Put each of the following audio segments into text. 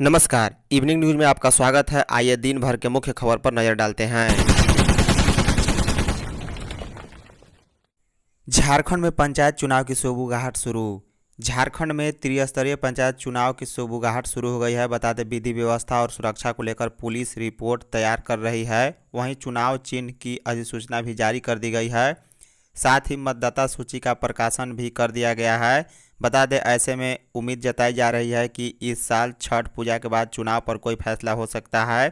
नमस्कार evening news में आपका स्वागत है आइए दिन भर के मुख्य खबर पर नजर डालते हैं झारखंड में पंचायत चुनाव की शोबूगाहट शुरू झारखंड में त्रिस्तरीय पंचायत चुनाव की शोबूगाहट शुरू हो गई है बताते विधि व्यवस्था और सुरक्षा को लेकर पुलिस रिपोर्ट तैयार कर रही है वहीं चुनाव चिन्ह की अधिसूचना भी जारी कर दी गई है साथ ही मतदाता सूची का प्रकाशन भी कर दिया गया है बता दें ऐसे में उम्मीद जताई जा रही है कि इस साल छठ पूजा के बाद चुनाव पर कोई फैसला हो सकता है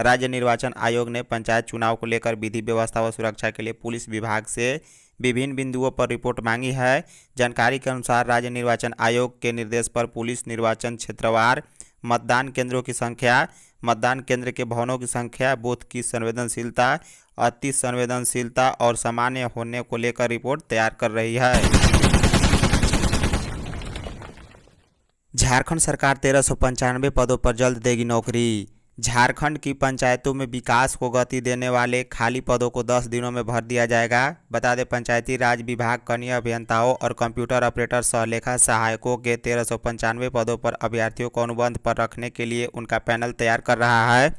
राज्य निर्वाचन आयोग ने पंचायत चुनाव को लेकर विधि व्यवस्था व सुरक्षा के लिए पुलिस विभाग से विभिन्न बिंदुओं पर रिपोर्ट मांगी है जानकारी के अनुसार राज्य निर्वाचन आयोग के निर्देश पर पुलिस निर्वाचन क्षेत्रवार मतदान केंद्रों की संख्या मतदान केंद्र के भवनों की संख्या बूथ की संवेदनशीलता अति संवेदनशीलता और सामान्य होने को लेकर रिपोर्ट तैयार कर रही है झारखंड सरकार तेरह सौ पदों पर जल्द देगी नौकरी झारखंड की पंचायतों में विकास को गति देने वाले खाली पदों को 10 दिनों में भर दिया जाएगा बता दें पंचायती राज विभाग कनीय अभियंताओं और कंप्यूटर ऑपरेटर सहलेखा सहायकों के तेरह पदों पर अभ्यर्थियों को अनुबंध पर रखने के लिए उनका पैनल तैयार कर रहा है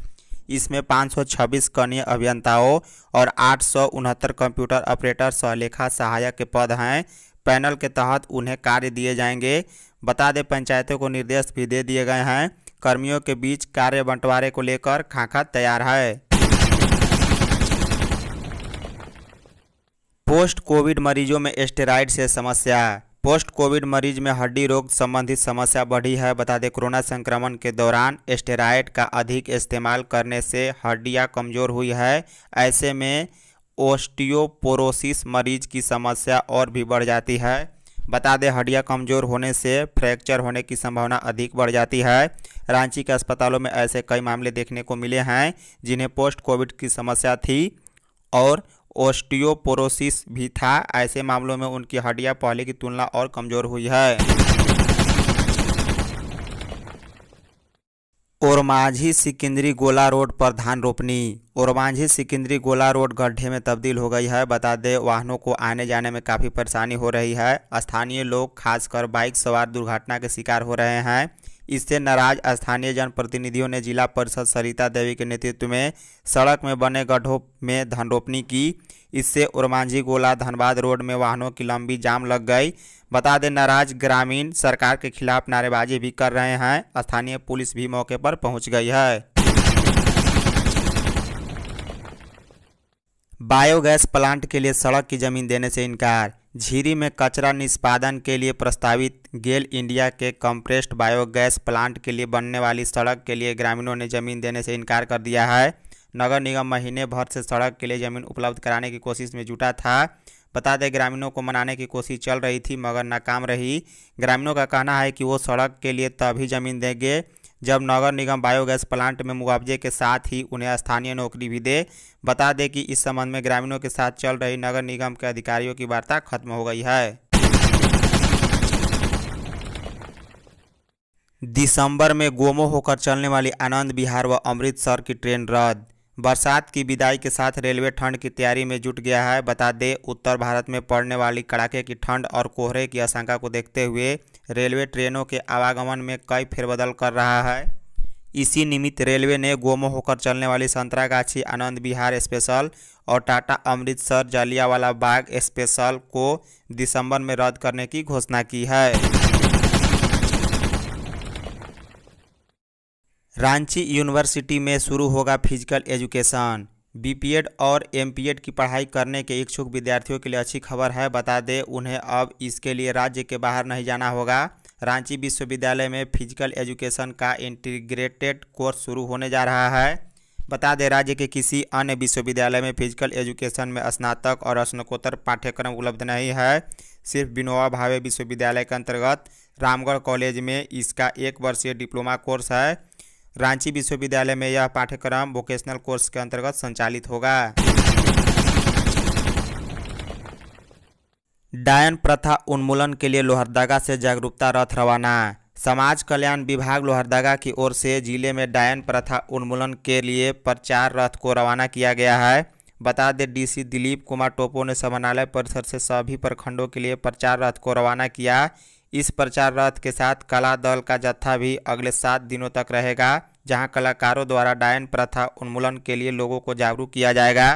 इसमें 526 कनीय अभियंताओं और आठ कंप्यूटर ऑपरेटर सहलेखा सहायक के पद हैं पैनल के तहत उन्हें कार्य दिए जाएंगे बता दें पंचायतों को निर्देश भी दे दिए गए हैं कर्मियों के बीच कार्य बंटवारे को लेकर खाका तैयार है पोस्ट कोविड मरीजों में एस्टेराइड से समस्या पोस्ट कोविड मरीज में हड्डी रोग संबंधित समस्या बढ़ी है बता दें कोरोना संक्रमण के दौरान एस्टेराइड का अधिक इस्तेमाल करने से हड्डियां कमज़ोर हुई है ऐसे में ओस्टियोपोरोसिस मरीज की समस्या और भी बढ़ जाती है बता दें हड्डियाँ कमज़ोर होने से फ्रैक्चर होने की संभावना अधिक बढ़ जाती है रांची के अस्पतालों में ऐसे कई मामले देखने को मिले हैं जिन्हें पोस्ट कोविड की समस्या थी और ओस्टियोपोरोसिस भी था ऐसे मामलों में उनकी हड्डियां पहले की तुलना और कमज़ोर हुई है ओरमांझी सिकिंदरी गोला रोड पर धान रोपनी ओरमांझी सिकिंदरी गोला रोड गड्ढे में तब्दील हो गई है बता दें वाहनों को आने जाने में काफ़ी परेशानी हो रही है स्थानीय लोग खासकर बाइक सवार दुर्घटना के शिकार हो रहे हैं इससे नाराज स्थानीय जनप्रतिनिधियों ने जिला परिषद सरिता देवी के नेतृत्व में सड़क में बने गड्ढों में धन रोपनी की इससे उर्मांझी गोला धनबाद रोड में वाहनों की लंबी जाम लग गई बता दें नाराज ग्रामीण सरकार के खिलाफ नारेबाजी भी कर रहे हैं स्थानीय पुलिस भी मौके पर पहुंच गई है बायोगैस प्लांट के लिए सड़क की जमीन देने से इनकार झीरी में कचरा निष्पादन के लिए प्रस्तावित गेल इंडिया के कंप्रेस्ड बायोगैस प्लांट के लिए बनने वाली सड़क के लिए ग्रामीणों ने जमीन देने से इनकार कर दिया है नगर निगम महीने भर से सड़क के लिए ज़मीन उपलब्ध कराने की कोशिश में जुटा था बता दें ग्रामीणों को मनाने की कोशिश चल रही थी मगर नाकाम रही ग्रामीणों का कहना है कि वो सड़क के लिए तभी ज़मीन देंगे जब नगर निगम बायोगैस प्लांट में मुआवजे के साथ ही उन्हें स्थानीय नौकरी भी दे बता दें कि इस संबंध में ग्रामीणों के साथ चल रही नगर निगम के अधिकारियों की वार्ता खत्म हो गई है दिसंबर में गोमो होकर चलने वाली आनंद बिहार व अमृतसर की ट्रेन रद्द बरसात की विदाई के साथ रेलवे ठंड की तैयारी में जुट गया है बता दें उत्तर भारत में पड़ने वाली कड़ाके की ठंड और कोहरे की आशंका को देखते हुए रेलवे ट्रेनों के आवागमन में कई फेरबदल कर रहा है इसी निमित्त रेलवे ने गोमो होकर चलने वाली संतरागाछी आनंद बिहार स्पेशल और टाटा अमृतसर जालियावाला बाग स्पेशल को दिसंबर में रद्द करने की घोषणा की है रांची यूनिवर्सिटी में शुरू होगा फिजिकल एजुकेशन बीपीएड और एमपीएड की पढ़ाई करने के इच्छुक विद्यार्थियों के लिए अच्छी खबर है बता दें उन्हें अब इसके लिए राज्य के बाहर नहीं जाना होगा रांची विश्वविद्यालय में फिजिकल एजुकेशन का इंटीग्रेटेड कोर्स शुरू होने जा रहा है बता दें राज्य के किसी अन्य विश्वविद्यालय में फिजिकल एजुकेशन में स्नातक और स्नकोत्तर पाठ्यक्रम उपलब्ध नहीं है सिर्फ विनोबा भावे विश्वविद्यालय के अंतर्गत रामगढ़ कॉलेज में इसका एक वर्षीय डिप्लोमा कोर्स है रांची विश्वविद्यालय में यह पाठ्यक्रम वोकेशनल कोर्स के अंतर्गत संचालित होगा डायन प्रथा उन्मूलन के लिए लोहरदगा से जागरूकता रथ रवाना समाज कल्याण विभाग लोहरदगा की ओर से जिले में डायन प्रथा उन्मूलन के लिए प्रचार रथ को रवाना किया गया है बता दें डीसी दिलीप कुमार टोपो ने समानालय परिसर से सभी प्रखंडों के लिए प्रचार रथ को रवाना किया इस प्रचार रथ के साथ कला दल का जत्था भी अगले सात दिनों तक रहेगा जहां कलाकारों द्वारा डायन प्रथा उन्मूलन के लिए लोगों को जागरूक किया जाएगा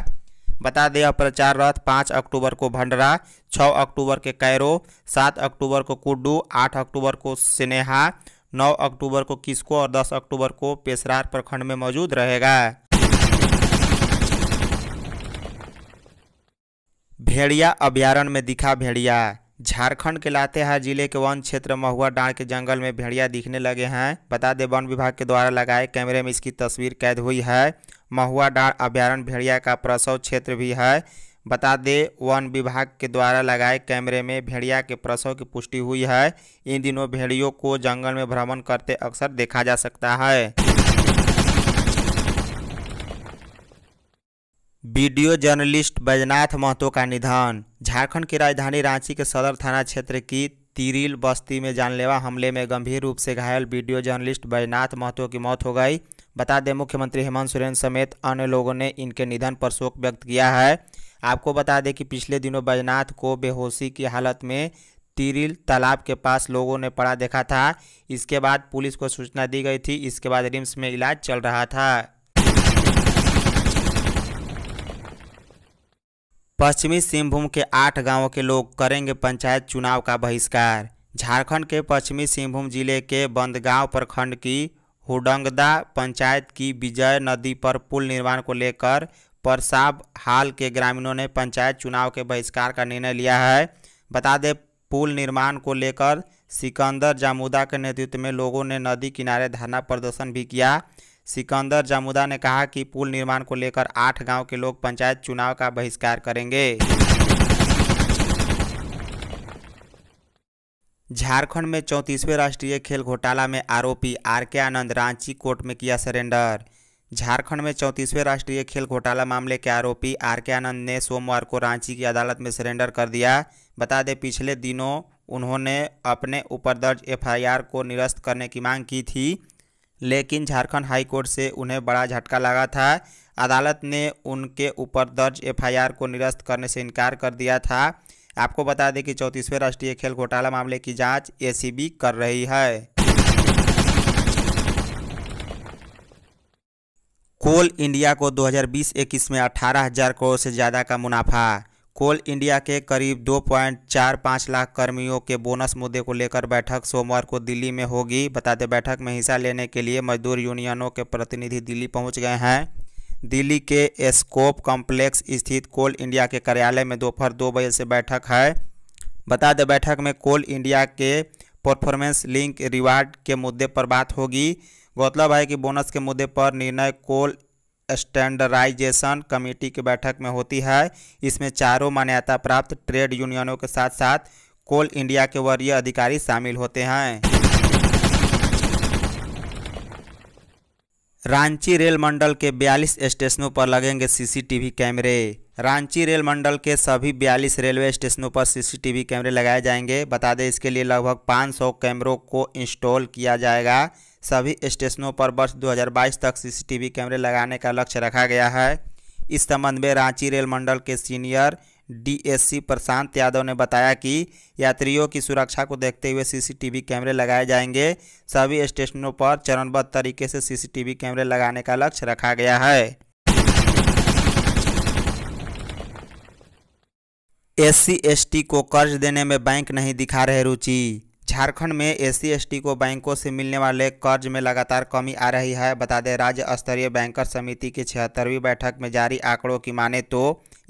बता दें यह प्रचार रथ पाँच अक्टूबर को भंडरा छः अक्टूबर के कैरो सात अक्टूबर को कुड्डू आठ अक्टूबर को स्नेहा नौ अक्टूबर को किस्को और दस अक्टूबर को पेशरार प्रखंड में मौजूद रहेगा भेड़िया अभ्यारण्य में दिखा भेड़िया झारखंड के लातेहार जिले के वन क्षेत्र महुआ डांड़ के जंगल में भेड़िया दिखने लगे हैं बता दें वन विभाग के द्वारा लगाए कैमरे में इसकी तस्वीर कैद हुई है महुआ डांड़ अभ्यारण्य भेड़िया का प्रसव क्षेत्र भी है बता दें वन विभाग के द्वारा लगाए कैमरे में भेड़िया के प्रसव की पुष्टि हुई है इन दिनों भेड़ियों को जंगल में भ्रमण करते अक्सर देखा जा सकता है वीडियो जर्नलिस्ट बैजनाथ महतो का निधन झारखंड की राजधानी रांची के सदर थाना क्षेत्र की तिरिल बस्ती में जानलेवा हमले में गंभीर रूप से घायल वीडियो जर्नलिस्ट बैजनाथ महतो की मौत हो गई बता दें मुख्यमंत्री हेमंत सोरेन समेत अन्य लोगों ने इनके निधन पर शोक व्यक्त किया है आपको बता दें कि पिछले दिनों बैजनाथ को बेहोशी की हालत में तिरिल तालाब के पास लोगों ने पड़ा देखा था इसके बाद पुलिस को सूचना दी गई थी इसके बाद रिम्स में इलाज चल रहा था पश्चिमी सिंहभूम के आठ गांवों के लोग करेंगे पंचायत चुनाव का बहिष्कार झारखंड के पश्चिमी सिंहभूम जिले के बंदगांव प्रखंड की हुडंगदा पंचायत की विजय नदी पर पुल निर्माण को लेकर परसाब हाल के ग्रामीणों ने पंचायत चुनाव के बहिष्कार का निर्णय लिया है बता दें पुल निर्माण को लेकर सिकंदर जामुदा के नेतृत्व में लोगों ने नदी किनारे धरना प्रदर्शन भी किया सिकंदर जमुदा ने कहा कि पुल निर्माण को लेकर आठ गांव के लोग पंचायत चुनाव का बहिष्कार करेंगे झारखंड में चौंतीसवें राष्ट्रीय खेल घोटाला में आरोपी आर के आनंद रांची कोर्ट में किया सरेंडर झारखंड में चौंतीसवें राष्ट्रीय खेल घोटाला मामले के आरोपी आर के आनंद ने सोमवार को रांची की अदालत में सरेंडर कर दिया बता दें पिछले दिनों उन्होंने अपने ऊपर दर्ज एफआईआर को निरस्त करने की मांग की थी लेकिन झारखंड हाई कोर्ट से उन्हें बड़ा झटका लगा था अदालत ने उनके ऊपर दर्ज एफआईआर को निरस्त करने से इनकार कर दिया था आपको बता दें कि चौंतीसवें राष्ट्रीय खेल घोटाला मामले की जांच एसीबी कर रही है कोल इंडिया को 2020-21 में 18,000 करोड़ से ज़्यादा का मुनाफा कोल इंडिया के करीब 2.45 लाख कर्मियों के बोनस मुद्दे को लेकर बैठक सोमवार को दिल्ली में होगी बताते बैठक में हिस्सा लेने के लिए मजदूर यूनियनों के प्रतिनिधि दिल्ली पहुंच गए हैं दिल्ली के एस्कोप कॉम्प्लेक्स स्थित कोल इंडिया के कार्यालय में दोपहर दो बजे से बैठक है बता दें बैठक में कोल इंडिया के परफॉर्मेंस लिंक रिवार्ड के मुद्दे पर बात होगी गौरतलब है कि बोनस के मुद्दे पर निर्णय कोल स्टैंडर्डाइजेशन कमेटी की बैठक में होती है इसमें चारों मान्यता प्राप्त ट्रेड यूनियनों के साथ साथ कोल इंडिया के वरीय अधिकारी शामिल होते हैं रांची रेल मंडल के 42 स्टेशनों पर लगेंगे सीसीटीवी कैमरे रांची रेल मंडल के सभी बयालीस रेलवे स्टेशनों पर सीसीटीवी कैमरे लगाए जाएंगे बता दें इसके लिए लगभग 500 कैमरों को इंस्टॉल किया जाएगा सभी स्टेशनों पर वर्ष 2022 तक सीसीटीवी कैमरे लगाने का लक्ष्य रखा गया है इस संबंध में रांची रेल मंडल के सीनियर डीएससी प्रशांत यादव ने बताया कि यात्रियों की सुरक्षा को देखते हुए सीसीटीवी कैमरे लगाए जाएंगे सभी स्टेशनों पर चरणबद्ध तरीके से सीसीटीवी कैमरे लगाने का लक्ष्य रखा गया है एस सी को कर्ज देने में बैंक नहीं दिखा रहे रुचि झारखंड में एस सी को बैंकों से मिलने वाले कर्ज में लगातार कमी आ रही है बता दें राज्य स्तरीय बैंकर समिति की छिहत्तरवीं बैठक में जारी आंकड़ों की माने तो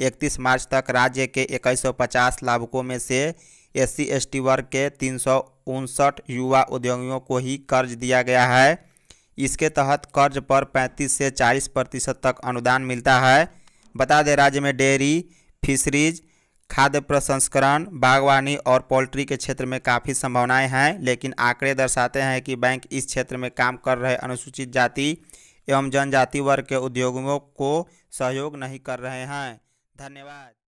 31 मार्च तक राज्य के 2150 लाभुकों में से एस सी वर्ग के तीन युवा उद्योगियों को ही कर्ज दिया गया है इसके तहत कर्ज पर 35 से 40 प्रतिशत तक अनुदान मिलता है बता दें राज्य में डेयरी फिशरीज़ खाद्य प्रसंस्करण बागवानी और पोल्ट्री के क्षेत्र में काफ़ी संभावनाएं हैं लेकिन आंकड़े दर्शाते हैं कि बैंक इस क्षेत्र में काम कर रहे अनुसूचित जाति एवं जनजाति वर्ग के उद्योगों को सहयोग नहीं कर रहे हैं धन्यवाद